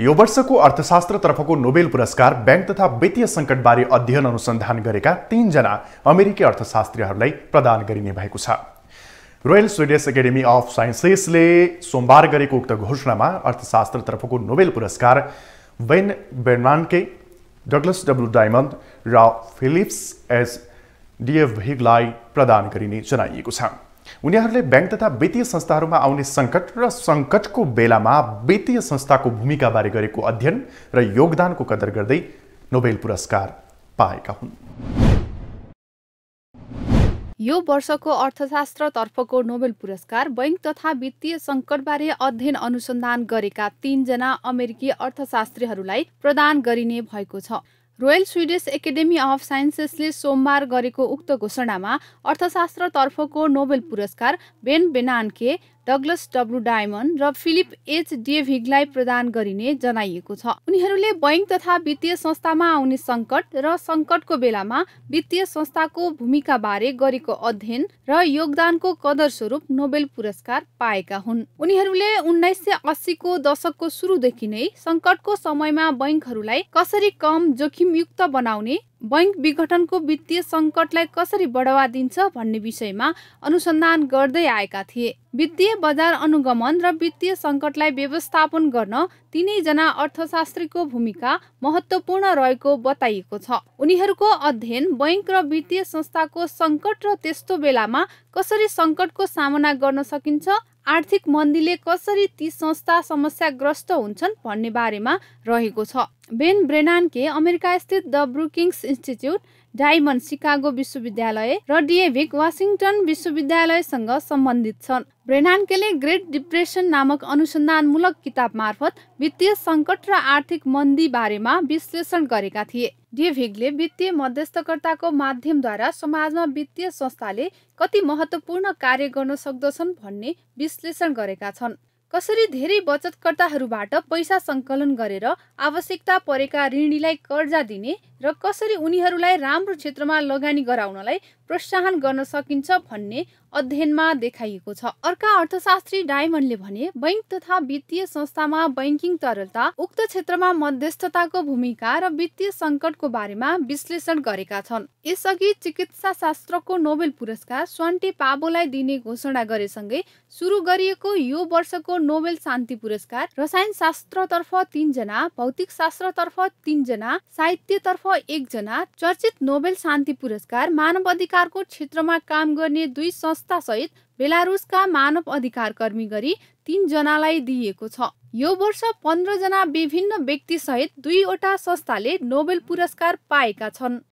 यो वर्षको अर्थशास्त्रतर्फको नोबेल पुरस्कार ब्याङ्क तथा वित्तीय सङ्कटबारे अध्ययन अनुसन्धान गरेका तीनजना अमेरिकी अर्थशास्त्रीहरूलाई प्रदान गरिने भएको छ रोयल स्विडेस एकाडेमी अफ साइन्सेसले सोमबार गरेको उक्त घोषणामा अर्थशास्त्रतर्फको नोबेल पुरस्कार Ben Bernanke Douglas W Diamond र फिलिप्स एस डिएफ भिगलाई प्रदान गरिने जनाइएको छ उनीहरूले ब्याङ्क तथा वित्तीय संस्थाहरूमा आउने सङ्कट र सङ्कटको बेलामा वित्तीय संस्थाको भूमिकाबारे गरेको अध्ययन र योगदानको कदर गर्दै नोबेल पुरस्कार पाएका हुन् यो वर्षको अर्थशास्त्रतर्फको नोबेल पुरस्कार बैङ्क तथा वित्तीय सङ्कटबारे अध्ययन अनुसन्धान गरेका तीनजना अमेरिकी अर्थशास्त्रीहरूलाई प्रदान गरिने भएको छ रोयल स्विडिस एकाडेमी अफ साइन्सेसले सोमबार गरेको उक्त घोषणामा अर्थशास्त्रतर्फको नोबेल पुरस्कार Ben Bernanke Douglas W Diamond र फिलिप एच डेभिगलाई प्रदान गरिने जनाइएको छ उनीहरूले बैङ्क तथा वित्तीय संस्थामा आउने सङ्कट र सङ्कटको बेलामा वित्तीय संस्थाको भूमिका बारे गरेको अध्ययन र योगदानको कदर स्वरूप नोबेल पुरस्कार पाएका हुन् उनीहरूले उन्नाइस सय अस्सीको दशकको सुरुदेखि नै सङ्कटको समयमा बैङ्कहरूलाई कसरी कम जोखिमयुक्त बनाउने बैङ्क विघटनको वित्तीय सङ्कटलाई कसरी बढावा दिन्छ भन्ने विषयमा अनुसन्धान गर्दै आएका थिए वित्तीय बजार अनुगमन र वित्तीय सङ्कटलाई व्यवस्थापन गर्न तिनैजना अर्थशास्त्रीको भूमिका महत्त्वपूर्ण रहेको बताइएको छ उनीहरूको अध्ययन बैङ्क र वित्तीय संस्थाको सङ्कट र त्यस्तो बेलामा कसरी सङ्कटको सामना गर्न सकिन्छ आर्थिक मन्दीले कसरी ती संस्था समस्याग्रस्त हुन्छन् भन्ने बारेमा रहेको छ बेन ब्रेनानके स्थित the Brookings Institute Diamond Chicago विश्वविद्यालय र डिएभिक वासिङटन विश्वविद्यालयसँग सम्बन्धित छन् ब्रेनान्केले ग्रेट डिप्रेसन नामक अनुसन्धानमूलक किताब मार्फत वित्तीय सङ्कट र आर्थिक मन्दी बारेमा विश्लेषण गरेका थिए डेभिगले वित्तीय मध्यस्थकर्ताको माध्यमद्वारा समाजमा वित्तीय संस्थाले कति महत्त्वपूर्ण कार्य गर्न सक्दछन् भन्ने विश्लेषण गरेका छन् कसरी धेरै बचतकर्ताहरूबाट पैसा सङ्कलन गरेर आवश्यकता परेका ऋणीलाई कर्जा दिने र कसरी उनीहरूलाई राम्रो क्षेत्रमा लगानी गराउनलाई प्रोत्साहन गर्न सकिन्छ भन्ने अध्ययनमा देखाइएको छ अर्का अर्थशास्त्री डायमन्डले भने बैङ्क तथा वित्तीय संस्थामा बैङ्किङ तरलता उक्त क्षेत्रमा मध्यस्थताको भूमिका र वित्तीय सङ्कटको बारेमा विश्लेषण गरेका छन् यसअघि चिकित्सा शास्त्रको नोबेल पुरस्कार स्वान्टे पाबोलाई दिने घोषणा गरेसँगै सुरु गरिएको यो वर्षको नोबेल शान्ति पुरस्कार रसायन शास्त्रतर्फ तिनजना भौतिक शास्त्रतर्फ तिनजना साहित्यतर्फ एकजना चर्चित नोबेल शान्ति पुरस्कार मानव अधिकारको क्षेत्रमा काम गर्ने दुई सहित बेलारुसका मानव अधिकार कर्मी गरी तिनजनालाई दिइएको छ यो वर्ष पन्ध्रजना विभिन्न व्यक्तिसहित दुईवटा संस्थाले नोबेल पुरस्कार पाएका छन्